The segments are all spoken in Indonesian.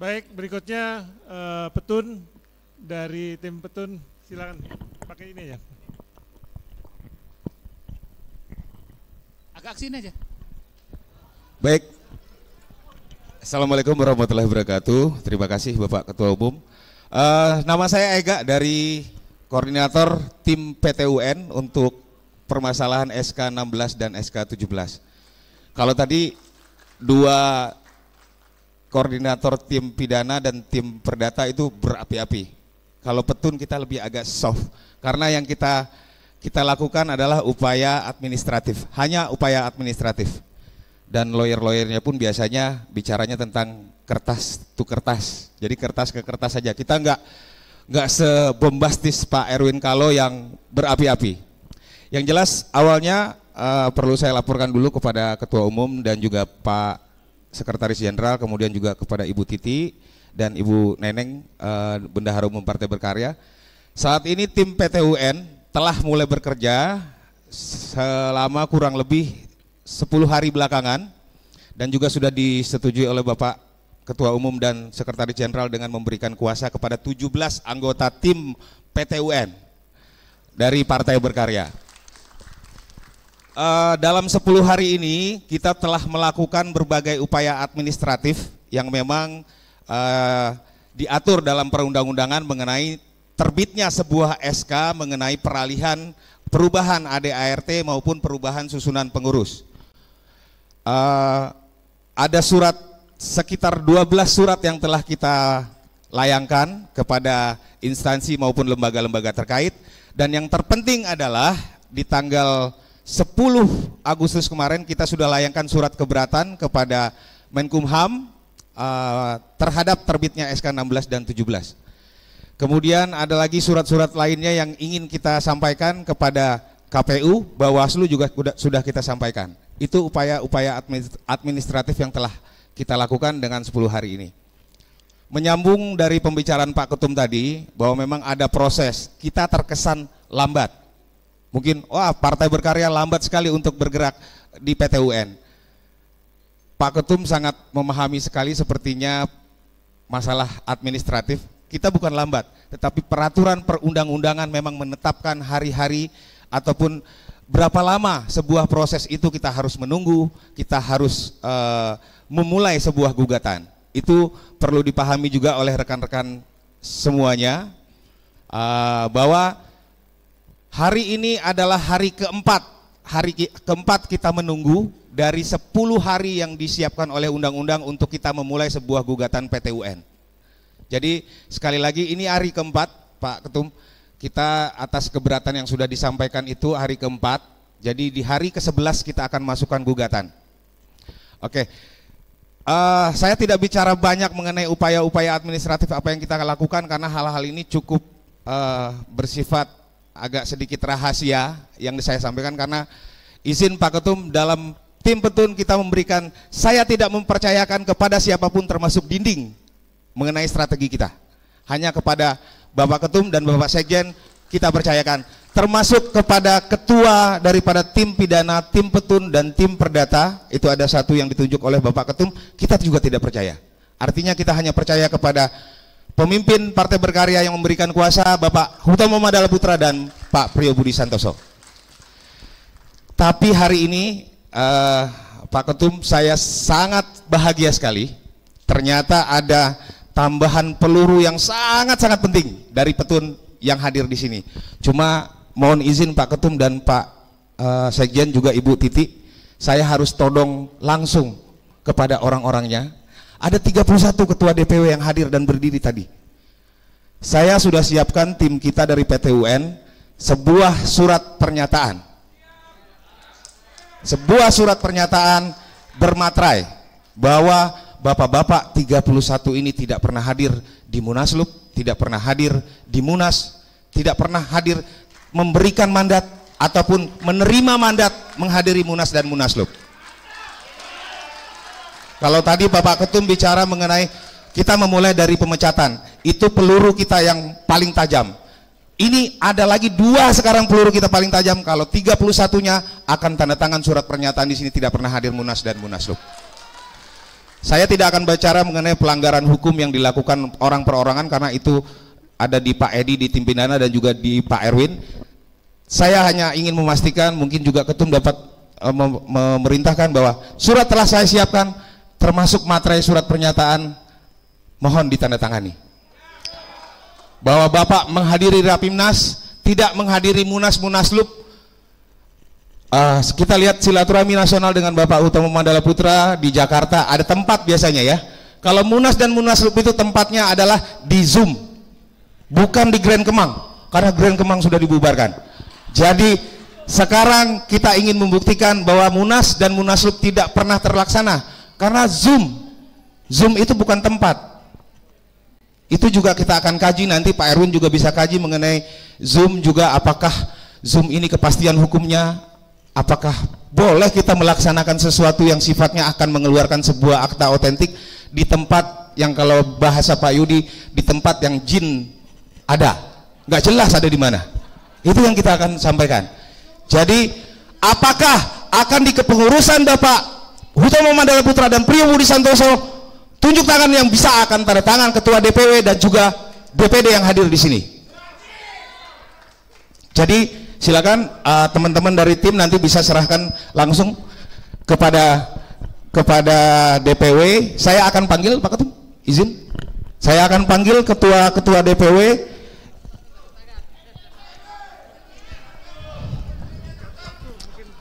Baik, berikutnya uh, Petun dari tim Petun, silakan pakai ini ya. Agak sini aja. Baik. Assalamualaikum warahmatullahi wabarakatuh. Terima kasih Bapak Ketua Umum. Uh, nama saya Ega dari koordinator tim PTUN untuk permasalahan SK 16 dan SK 17. Kalau tadi dua koordinator tim pidana dan tim perdata itu berapi-api. Kalau petun kita lebih agak soft karena yang kita kita lakukan adalah upaya administratif, hanya upaya administratif. Dan lawyer-lawyernya pun biasanya bicaranya tentang kertas to kertas. Jadi kertas ke kertas saja. Kita enggak enggak sebombastis Pak Erwin Kalo yang berapi-api. Yang jelas awalnya uh, perlu saya laporkan dulu kepada Ketua Umum dan juga Pak Sekretaris Jenderal, kemudian juga kepada Ibu Titi dan Ibu Neneng Benda eh, Bendahara Partai Berkarya. Saat ini tim PTUN telah mulai bekerja selama kurang lebih 10 hari belakangan dan juga sudah disetujui oleh Bapak Ketua Umum dan Sekretaris Jenderal dengan memberikan kuasa kepada 17 anggota tim PTUN dari Partai Berkarya uh, dalam 10 hari ini kita telah melakukan berbagai upaya administratif yang memang uh, diatur dalam perundang-undangan mengenai terbitnya sebuah SK mengenai peralihan perubahan ADART maupun perubahan susunan pengurus. Uh, ada surat sekitar 12 surat yang telah kita layangkan kepada instansi maupun lembaga-lembaga terkait dan yang terpenting adalah di tanggal 10 Agustus kemarin kita sudah layangkan surat keberatan kepada Menkumham uh, terhadap terbitnya SK 16 dan 17. Kemudian ada lagi surat-surat lainnya yang ingin kita sampaikan kepada KPU, Bawaslu juga sudah kita sampaikan. Itu upaya-upaya administratif yang telah kita lakukan dengan 10 hari ini. Menyambung dari pembicaraan Pak Ketum tadi bahwa memang ada proses, kita terkesan lambat Mungkin wah partai berkarya lambat sekali untuk bergerak di PTUN. Pak Ketum sangat memahami sekali sepertinya masalah administratif. Kita bukan lambat, tetapi peraturan perundang-undangan memang menetapkan hari-hari ataupun berapa lama sebuah proses itu kita harus menunggu, kita harus e, memulai sebuah gugatan. Itu perlu dipahami juga oleh rekan-rekan semuanya e, bahwa Hari ini adalah hari keempat. Hari keempat kita menunggu dari 10 hari yang disiapkan oleh undang-undang untuk kita memulai sebuah gugatan PTUN. Jadi sekali lagi ini hari keempat Pak Ketum, kita atas keberatan yang sudah disampaikan itu hari keempat. Jadi di hari ke-11 kita akan masukkan gugatan. Oke. Uh, saya tidak bicara banyak mengenai upaya-upaya administratif apa yang kita lakukan karena hal-hal ini cukup uh, bersifat agak sedikit rahasia yang saya sampaikan karena izin Pak Ketum dalam tim petun kita memberikan saya tidak mempercayakan kepada siapapun termasuk dinding mengenai strategi kita. Hanya kepada Bapak Ketum dan Bapak Sekjen kita percayakan termasuk kepada ketua daripada tim pidana, tim petun dan tim perdata itu ada satu yang ditunjuk oleh Bapak Ketum kita juga tidak percaya. Artinya kita hanya percaya kepada pemimpin Partai Berkarya yang memberikan kuasa Bapak Hutomo Madala Putra dan Pak Priyo Budi Santoso. Tapi hari ini uh, Pak Ketum saya sangat bahagia sekali. Ternyata ada tambahan peluru yang sangat-sangat penting dari petun yang hadir di sini. Cuma mohon izin Pak Ketum dan Pak uh, Sekjen juga Ibu Titi, saya harus todong langsung kepada orang-orangnya ada 31 ketua DPW yang hadir dan berdiri tadi. Saya sudah siapkan tim kita dari PTUN sebuah surat pernyataan. Sebuah surat pernyataan bermaterai bahwa bapak-bapak 31 ini tidak pernah hadir di Munaslup, tidak pernah hadir di Munas, tidak pernah hadir memberikan mandat ataupun menerima mandat menghadiri Munas dan Munaslup. Kalau tadi Bapak Ketum bicara mengenai kita memulai dari pemecatan, itu peluru kita yang paling tajam. Ini ada lagi dua sekarang peluru kita paling tajam. Kalau 31-nya akan tanda tangan surat pernyataan di sini tidak pernah hadir Munas dan Munaslup. Saya tidak akan bicara mengenai pelanggaran hukum yang dilakukan orang perorangan karena itu ada di Pak Edi di tim pidana dan juga di Pak Erwin. Saya hanya ingin memastikan mungkin juga ketum dapat eh, memerintahkan bahwa surat telah saya siapkan termasuk materai surat pernyataan mohon ditandatangani bahwa Bapak menghadiri Rapimnas tidak menghadiri Munas Munaslub uh, ah, kita lihat silaturahmi nasional dengan Bapak Utama Mandala Putra di Jakarta ada tempat biasanya ya kalau Munas dan Munaslub itu tempatnya adalah di Zoom bukan di Grand Kemang karena Grand Kemang sudah dibubarkan jadi sekarang kita ingin membuktikan bahwa Munas dan Munaslub tidak pernah terlaksana karena Zoom, Zoom itu bukan tempat. Itu juga kita akan kaji nanti Pak Erwin juga bisa kaji mengenai Zoom juga apakah Zoom ini kepastian hukumnya apakah boleh kita melaksanakan sesuatu yang sifatnya akan mengeluarkan sebuah akta otentik di tempat yang kalau bahasa Pak Yudi di tempat yang jin ada nggak jelas ada di mana itu yang kita akan sampaikan jadi apakah akan dikepengurusan Bapak Hutomo Mandala Putra dan Priyo Budi Santoso tunjuk tangan yang bisa akan tanda tangan ketua DPW dan juga DPD yang hadir di sini. Jadi silakan teman eh, teman-teman dari tim nanti bisa serahkan langsung kepada kepada DPW. Saya akan panggil Pak Ketum, izin. Saya akan panggil ketua-ketua DPW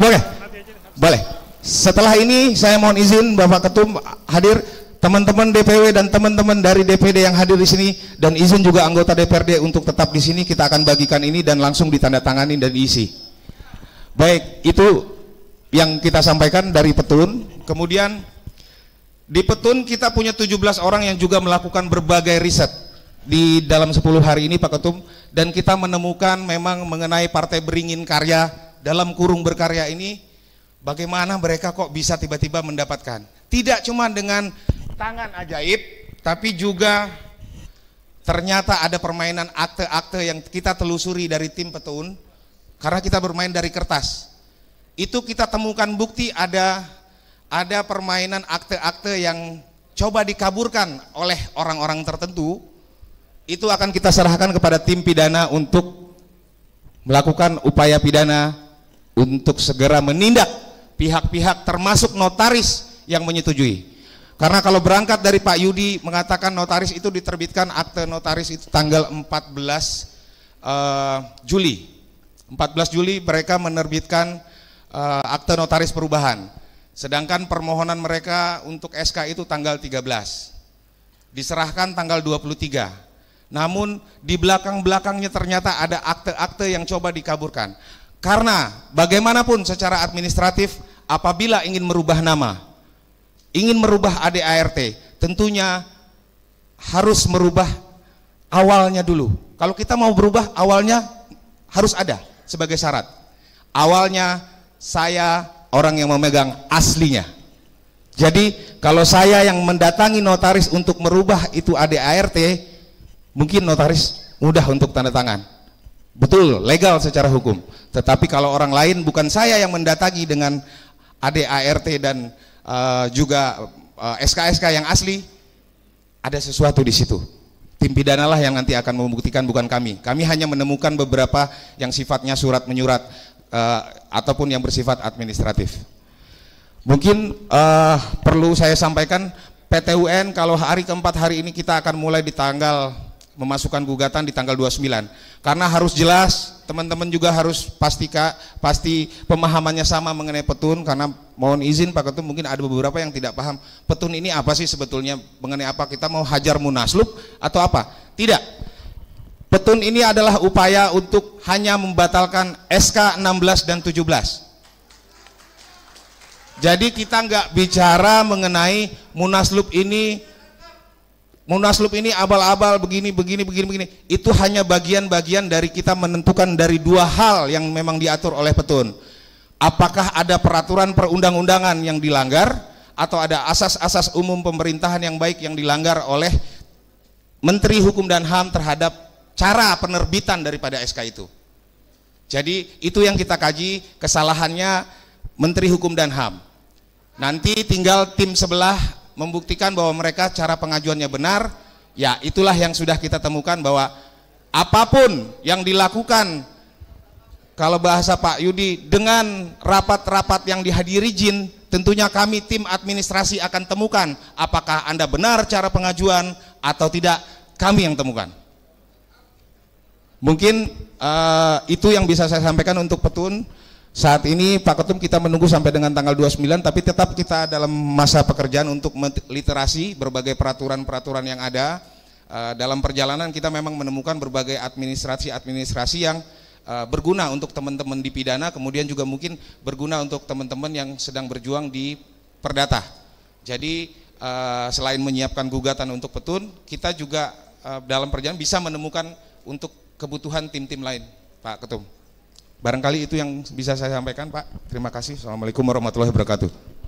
Boleh? Boleh. Setelah ini saya mohon izin Bapak Ketum hadir teman-teman DPW dan teman-teman dari DPD yang hadir di sini dan izin juga anggota DPRD untuk tetap di sini kita akan bagikan ini dan langsung ditandatangani dan diisi. Baik, itu yang kita sampaikan dari Petun. Kemudian di Petun kita punya 17 orang yang juga melakukan berbagai riset di dalam 10 hari ini Pak Ketum dan kita menemukan memang mengenai Partai Beringin Karya dalam kurung berkarya ini Bagaimana mereka kok bisa tiba-tiba mendapatkan? Tidak cuma dengan tangan ajaib, tapi juga ternyata ada permainan akte-akte yang kita telusuri dari tim petun, karena kita bermain dari kertas. Itu kita temukan bukti ada ada permainan akte-akte yang coba dikaburkan oleh orang-orang tertentu itu akan kita serahkan kepada tim pidana untuk melakukan upaya pidana untuk segera menindak pihak-pihak termasuk notaris yang menyetujui. Karena kalau berangkat dari Pak Yudi mengatakan notaris itu diterbitkan akte notaris itu tanggal 14 uh, eh, Juli. 14 Juli mereka menerbitkan uh, akte notaris perubahan. Sedangkan permohonan mereka untuk SK itu tanggal 13. Diserahkan tanggal 23. Namun di belakang-belakangnya ternyata ada akte-akte yang coba dikaburkan. Karena bagaimanapun secara administratif apabila ingin merubah nama, ingin merubah ADART, tentunya harus merubah awalnya dulu. Kalau kita mau berubah awalnya harus ada sebagai syarat. Awalnya saya orang yang memegang aslinya. Jadi kalau saya yang mendatangi notaris untuk merubah itu ADART, mungkin notaris mudah untuk tanda tangan. Betul, legal secara hukum. Tetapi kalau orang lain bukan saya yang mendatangi dengan ADART dan uh, juga uh, eh, SKSK yang asli, ada sesuatu di situ. Tim pidanalah yang nanti akan membuktikan bukan kami. Kami hanya menemukan beberapa yang sifatnya surat menyurat uh, eh, ataupun yang bersifat administratif. Mungkin uh, perlu saya sampaikan PTUN kalau hari keempat hari ini kita akan mulai di tanggal memasukkan gugatan di tanggal 29. Karena harus jelas, teman-teman juga harus pastika, pasti pemahamannya sama mengenai petun, karena mohon izin Pak Ketum mungkin ada beberapa yang tidak paham, petun ini apa sih sebetulnya, mengenai apa kita mau hajar munaslub atau apa? Tidak. Petun ini adalah upaya untuk hanya membatalkan SK 16 dan 17. Jadi kita nggak bicara mengenai munaslub ini Munaslub ini abal-abal begini begini begini begini. Itu hanya bagian-bagian dari kita menentukan dari dua hal yang memang diatur oleh petun. Apakah ada peraturan perundang-undangan yang dilanggar atau ada asas-asas umum pemerintahan yang baik yang dilanggar oleh Menteri Hukum dan HAM terhadap cara penerbitan daripada SK itu. Jadi itu yang kita kaji kesalahannya Menteri Hukum dan HAM. Nanti tinggal tim sebelah membuktikan bahwa mereka cara pengajuannya benar, ya itulah yang sudah kita temukan bahwa apapun yang dilakukan kalau bahasa Pak Yudi dengan rapat-rapat yang dihadiri jin tentunya kami tim administrasi akan temukan apakah Anda benar cara pengajuan atau tidak kami yang temukan mungkin uh, itu yang bisa saya sampaikan untuk petun saat ini Pak Ketum kita menunggu sampai dengan tanggal 29 tapi tetap kita dalam masa pekerjaan untuk literasi berbagai peraturan-peraturan yang ada. E, dalam perjalanan kita memang menemukan berbagai administrasi-administrasi yang e, berguna untuk teman-teman di pidana kemudian juga mungkin berguna untuk teman-teman yang sedang berjuang di perdata. Jadi e, selain menyiapkan gugatan untuk petun, kita juga dalam perjalanan bisa menemukan untuk kebutuhan tim-tim lain, Pak Ketum. Barangkali itu yang bisa saya sampaikan Pak. Terima kasih. Assalamualaikum warahmatullahi wabarakatuh.